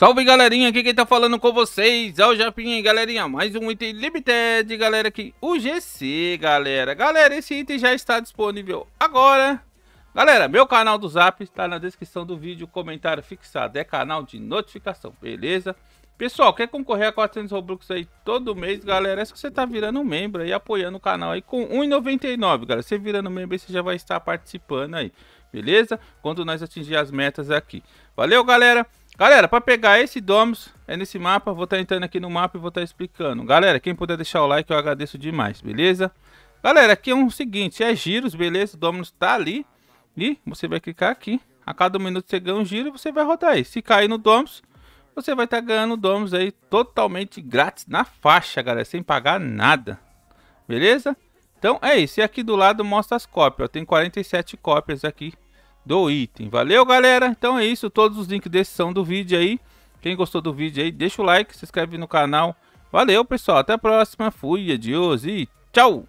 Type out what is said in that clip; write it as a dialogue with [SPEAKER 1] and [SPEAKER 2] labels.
[SPEAKER 1] Salve galerinha, aqui quem tá falando com vocês é o Japinha, galerinha, mais um item limited, galera, aqui, o GC, galera, galera, esse item já está disponível agora, galera, meu canal do Zap está na descrição do vídeo, comentário fixado, é canal de notificação, beleza? Pessoal, quer concorrer a 400 Robux aí todo mês, galera, é só você tá virando membro e apoiando o canal aí com 1,99, galera, você virando membro aí, você já vai estar participando aí, beleza? Quando nós atingir as metas aqui, valeu galera! Galera, para pegar esse Domus, é nesse mapa, vou estar tá entrando aqui no mapa e vou estar tá explicando. Galera, quem puder deixar o like, eu agradeço demais, beleza? Galera, aqui é um seguinte, é giros, beleza? O Domus tá ali e você vai clicar aqui. A cada um minuto você ganha um giro e você vai rodar aí. Se cair no Domus, você vai estar tá ganhando Domus aí totalmente grátis na faixa, galera, sem pagar nada. Beleza? Então é isso. E aqui do lado mostra as cópias. Tem 47 cópias aqui do item. Valeu, galera? Então é isso. Todos os links desse são do vídeo aí. Quem gostou do vídeo aí, deixa o like, se inscreve no canal. Valeu, pessoal. Até a próxima. Fui, adios e tchau!